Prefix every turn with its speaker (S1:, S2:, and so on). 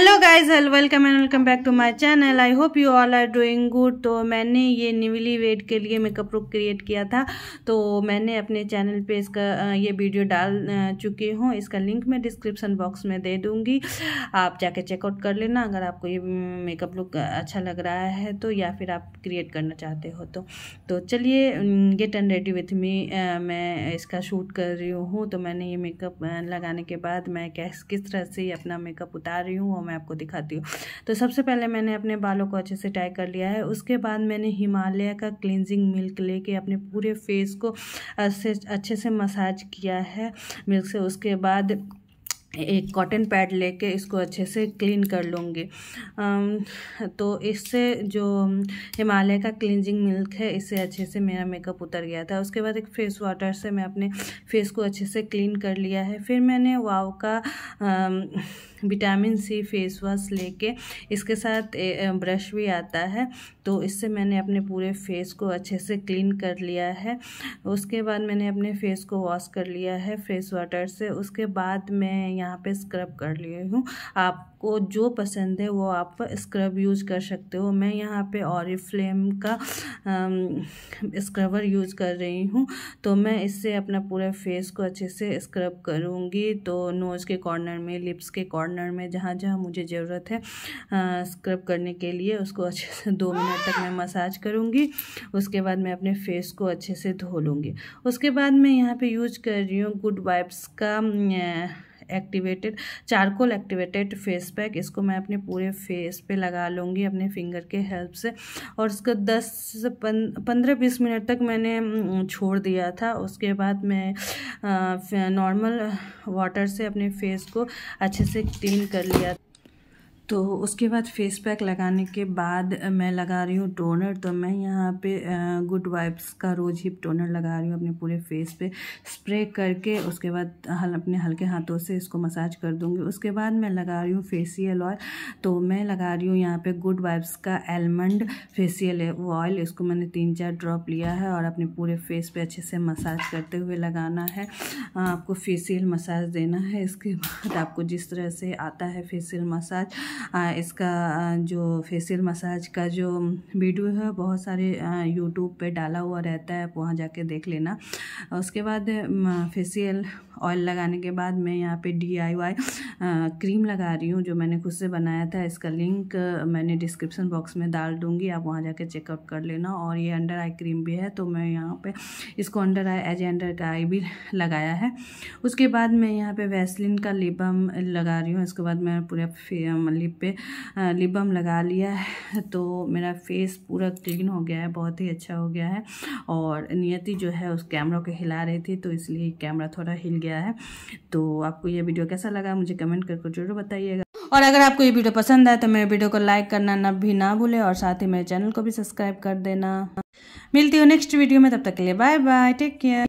S1: hello guys welcome and welcome back to my channel I hope you all are doing good तो मैंने ये निवली wait के लिए makeup look create किया था तो मैंने अपने चैनल पे इसका ये वीडियो डाल चुकी हूँ इसका लिंक मैं डिस्क्रिप्शन बॉक्स में दे दूँगी आप जाके चेकआउट कर लेना अगर आपको ये मेकअप लुक अच्छा लग रहा है तो या फिर आप क्रिएट करना चाहते हो तो तो चलिए get and ready with me मैं इसका शूट कर रही हूँ तो मैंने ये मेकअप लगाने के बाद मैं कैस किस तरह से अपना मेकअप उतार रही हूँ मैं आपको दिखाती हूँ तो सबसे पहले मैंने अपने बालों को अच्छे से टाई कर लिया है उसके बाद मैंने हिमालय का क्लिनजिंग मिल्क लेके अपने पूरे फेस को अच्छे अच्छे से मसाज किया है मिल्क से उसके बाद एक कॉटन पैड लेके इसको अच्छे से क्लीन कर लूँगी तो इससे जो हिमालय का क्लिनजिंग मिल्क है इससे अच्छे से मेरा मेकअप उतर गया था उसके बाद एक फेस वाटर से मैं अपने फेस को अच्छे से क्लीन कर लिया है फिर मैंने वाव का आ, विटामिन सी फेस वॉश लेके इसके साथ ब्रश भी आता है तो इससे मैंने अपने पूरे फेस को अच्छे से क्लीन कर लिया है उसके बाद मैंने अपने फेस को वॉश कर लिया है फेस वाटर से उसके बाद मैं यहाँ पे स्क्रब कर लिए हूँ आप को जो पसंद है वो आप स्क्रब यूज़ कर सकते हो मैं यहाँ पे फ्लेम का स्क्रबर यूज़ कर रही हूँ तो मैं इससे अपना पूरा फेस को अच्छे से स्क्रब करूँगी तो नोज़ के कॉर्नर में लिप्स के कॉर्नर में जहाँ जहाँ मुझे ज़रूरत है आ, स्क्रब करने के लिए उसको अच्छे से दो मिनट तक मैं मसाज करूँगी उसके बाद मैं अपने फेस को अच्छे से धो लूँगी उसके बाद मैं यहाँ पर यूज कर रही हूँ गुड वाइप्स का activated charcoal activated face pack इसको मैं अपने पूरे फेस पे लगा लूँगी अपने फिंगर के हेल्प से और उसको दस से पंद्रह बीस मिनट तक मैंने छोड़ दिया था उसके बाद मैं नॉर्मल वाटर से अपने फेस को अच्छे से क्लीन कर लिया तो उसके बाद फेस पैक लगाने के बाद मैं लगा रही हूँ टोनर तो मैं यहाँ पे गुड वाइब्स का रोज हिप टोनर लगा रही हूँ अपने पूरे फेस पे स्प्रे करके उसके बाद हल अपने हल्के हाथों से इसको मसाज कर दूँगी उसके बाद मैं लगा रही हूँ फेसियल ऑयल तो मैं लगा रही हूँ यहाँ पे गुड वाइब्स का एलमंड फेसियल ऑयल इसको मैंने तीन चार ड्रॉप लिया है और अपने पूरे फेस पर अच्छे से मसाज करते हुए लगाना है आपको फेसियल मसाज देना है इसके बाद आपको जिस तरह से आता है फेसियल मसाज इसका जो फेसियल मसाज का जो वीडियो है बहुत सारे यूट्यूब पे डाला हुआ रहता है आप वहाँ जाके देख लेना उसके बाद फेसियल ऑयल लगाने के बाद मैं यहाँ पे डी क्रीम लगा रही हूँ जो मैंने खुद से बनाया था इसका लिंक मैंने डिस्क्रिप्शन बॉक्स में डाल दूँगी आप वहाँ जाके चेकअप कर लेना और ये अंडर आई क्रीम भी है तो मैं यहाँ पे इसको अंडर आई एज अंडर का आई भी लगाया है उसके बाद मैं यहाँ पे वैसलिन का लिपम लगा रही हूँ इसके बाद मैं पूरा लिप लिप पे लिप बम लगा लिया है तो मेरा फेस पूरा क्लीन हो गया है बहुत ही अच्छा हो गया है और नियति जो है उस कैमरा को हिला रही थी तो इसलिए कैमरा थोड़ा हिल गया है तो आपको ये वीडियो कैसा लगा मुझे कमेंट करके जरूर बताइएगा और अगर आपको ये वीडियो पसंद आए तो मेरे वीडियो को लाइक करना न भी ना भूले और साथ ही मेरे चैनल को भी सब्सक्राइब कर देना मिलती हूँ नेक्स्ट वीडियो में तब तक के लिए बाय बाय टेक केयर